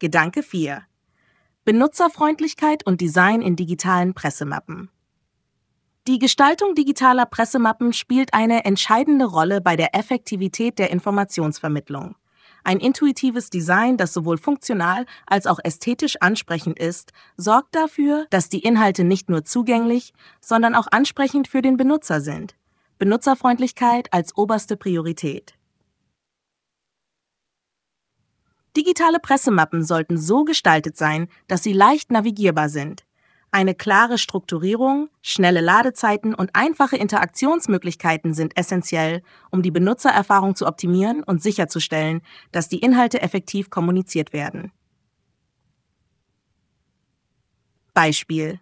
Gedanke 4. Benutzerfreundlichkeit und Design in digitalen Pressemappen. Die Gestaltung digitaler Pressemappen spielt eine entscheidende Rolle bei der Effektivität der Informationsvermittlung. Ein intuitives Design, das sowohl funktional als auch ästhetisch ansprechend ist, sorgt dafür, dass die Inhalte nicht nur zugänglich, sondern auch ansprechend für den Benutzer sind. Benutzerfreundlichkeit als oberste Priorität. Digitale Pressemappen sollten so gestaltet sein, dass sie leicht navigierbar sind. Eine klare Strukturierung, schnelle Ladezeiten und einfache Interaktionsmöglichkeiten sind essentiell, um die Benutzererfahrung zu optimieren und sicherzustellen, dass die Inhalte effektiv kommuniziert werden. Beispiel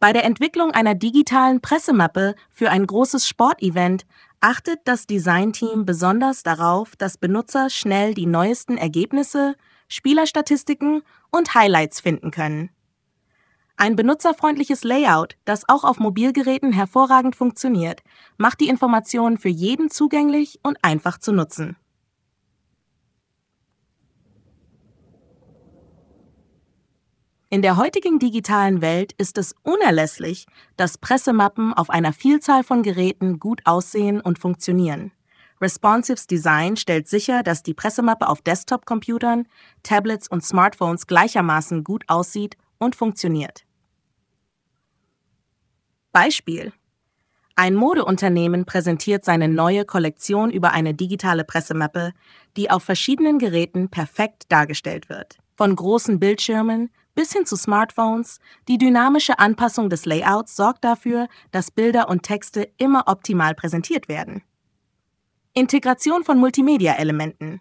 bei der Entwicklung einer digitalen Pressemappe für ein großes Sportevent achtet das Designteam besonders darauf, dass Benutzer schnell die neuesten Ergebnisse, Spielerstatistiken und Highlights finden können. Ein benutzerfreundliches Layout, das auch auf Mobilgeräten hervorragend funktioniert, macht die Informationen für jeden zugänglich und einfach zu nutzen. In der heutigen digitalen Welt ist es unerlässlich, dass Pressemappen auf einer Vielzahl von Geräten gut aussehen und funktionieren. Responsives Design stellt sicher, dass die Pressemappe auf Desktop-Computern, Tablets und Smartphones gleichermaßen gut aussieht und funktioniert. Beispiel. Ein Modeunternehmen präsentiert seine neue Kollektion über eine digitale Pressemappe, die auf verschiedenen Geräten perfekt dargestellt wird. Von großen Bildschirmen bis hin zu Smartphones, die dynamische Anpassung des Layouts sorgt dafür, dass Bilder und Texte immer optimal präsentiert werden. Integration von Multimedia-Elementen.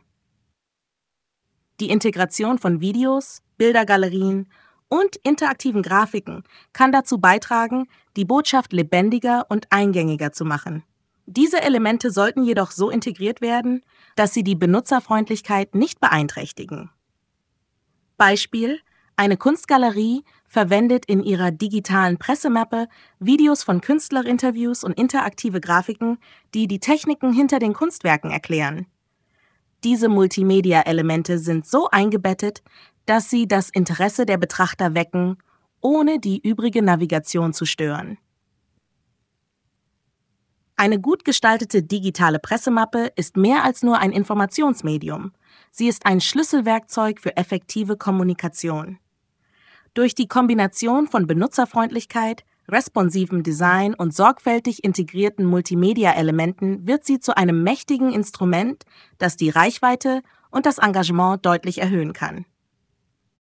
Die Integration von Videos, Bildergalerien und interaktiven Grafiken kann dazu beitragen, die Botschaft lebendiger und eingängiger zu machen. Diese Elemente sollten jedoch so integriert werden, dass sie die Benutzerfreundlichkeit nicht beeinträchtigen. Beispiel eine Kunstgalerie verwendet in ihrer digitalen Pressemappe Videos von Künstlerinterviews und interaktive Grafiken, die die Techniken hinter den Kunstwerken erklären. Diese Multimedia-Elemente sind so eingebettet, dass sie das Interesse der Betrachter wecken, ohne die übrige Navigation zu stören. Eine gut gestaltete digitale Pressemappe ist mehr als nur ein Informationsmedium. Sie ist ein Schlüsselwerkzeug für effektive Kommunikation. Durch die Kombination von Benutzerfreundlichkeit, responsivem Design und sorgfältig integrierten Multimedia-Elementen wird sie zu einem mächtigen Instrument, das die Reichweite und das Engagement deutlich erhöhen kann.